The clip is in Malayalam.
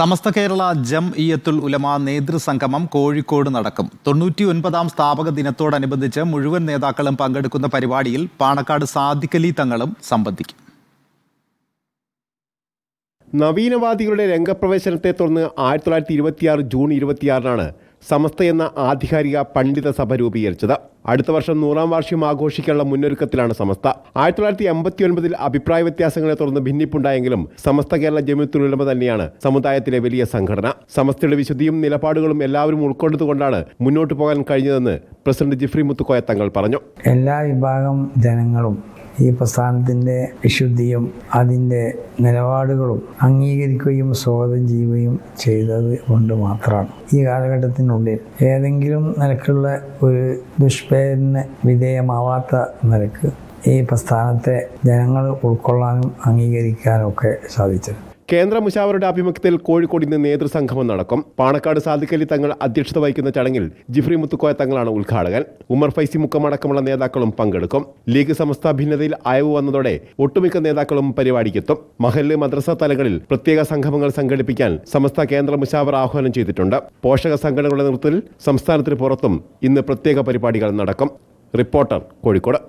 സമസ്ത കേരള ജം ഇയത്തുൽ ഉലമ നേതൃസംഗമം കോഴിക്കോട് നടക്കും തൊണ്ണൂറ്റി ഒൻപതാം സ്ഥാപക ദിനത്തോടനുബന്ധിച്ച് മുഴുവൻ നേതാക്കളും പങ്കെടുക്കുന്ന പരിപാടിയിൽ പാണക്കാട് സാദിഖലി തങ്ങളും സംബന്ധിക്കും നവീനവാദികളുടെ രംഗപ്രവേശനത്തെ തുടർന്ന് ആയിരത്തി തൊള്ളായിരത്തി ഇരുപത്തിയാറ് ജൂൺ ഇരുപത്തിയാറിനാണ് സമസ്ത എന്ന ആധികാരിക പണ്ഡിത സഭ രൂപീകരിച്ചത് അടുത്ത വർഷം നൂറാം വാർഷികം ആഘോഷിക്കാനുള്ള മുന്നൊരുക്കത്തിലാണ് സമസ്ത ആയിരത്തി തൊള്ളായിരത്തി എൺപത്തി ഒൻപതിൽ അഭിപ്രായ വ്യത്യാസങ്ങളെ തുടർന്ന് ഭിന്നിപ്പുണ്ടായെങ്കിലും സമസ്ത കേരള ജമിത്തുലമ തന്നെയാണ് സമുദായത്തിലെ വലിയ സംഘടന സമസ്തയുടെ വിശുദ്ധിയും നിലപാടുകളും എല്ലാവരും ഉൾക്കൊണ്ടതുകൊണ്ടാണ് മുന്നോട്ട് പോകാൻ കഴിഞ്ഞതെന്ന് പ്രസിഡന്റ് ജിഫ്രി മുത്തുക്കോയ തങ്ങൾ പറഞ്ഞു എല്ലാ വിഭാഗം ജനങ്ങളും ഈ പ്രസ്ഥാനത്തിൻ്റെ വിശുദ്ധിയും അതിൻ്റെ നിലപാടുകളും അംഗീകരിക്കുകയും സ്വാഗതം ചെയ്യുകയും ചെയ്തത് കൊണ്ട് മാത്രമാണ് ഈ കാലഘട്ടത്തിനുള്ളിൽ ഏതെങ്കിലും നിലക്കുള്ള ഒരു ദുഷ്പേരന് വിധേയമാവാത്ത നിലക്ക് ഈ പ്രസ്ഥാനത്തെ ജനങ്ങൾ ഉൾക്കൊള്ളാനും അംഗീകരിക്കാനും ഒക്കെ സാധിച്ചത് കേന്ദ്ര മുഷാവറുടെ ആഭിമുഖ്യത്തിൽ കോഴിക്കോട് ഇന്ന് നേതൃസംഗമം നടക്കും പാണക്കാട് സാദിഖലി തങ്ങൾ അധ്യക്ഷത വഹിക്കുന്ന ചടങ്ങിൽ ജിഫ്രി മുത്തുക്കോയ തങ്ങളാണ് ഉദ്ഘാടകൻ ഉമർ ഫൈസി മുക്കമടക്കമുള്ള നേതാക്കളും പങ്കെടുക്കും ലീഗ് സംസ്ഥാന ഭിന്നതയിൽ അയവ് വന്നതോടെ ഒട്ടുമിക്ക നേതാക്കളും പരിപാടിക്കെത്തും മഹല്ല് മദ്രസ തലങ്ങളിൽ പ്രത്യേക സംഗമങ്ങൾ സംഘടിപ്പിക്കാൻ സമസ്ത കേന്ദ്ര മുശാവർ ആഹ്വാനം ചെയ്തിട്ടുണ്ട് പോഷക സംഘടനകളുടെ നേതൃത്വത്തിൽ സംസ്ഥാനത്തിന് പുറത്തും ഇന്ന് പ്രത്യേക പരിപാടികൾ നടക്കും റിപ്പോർട്ടർ കോഴിക്കോട്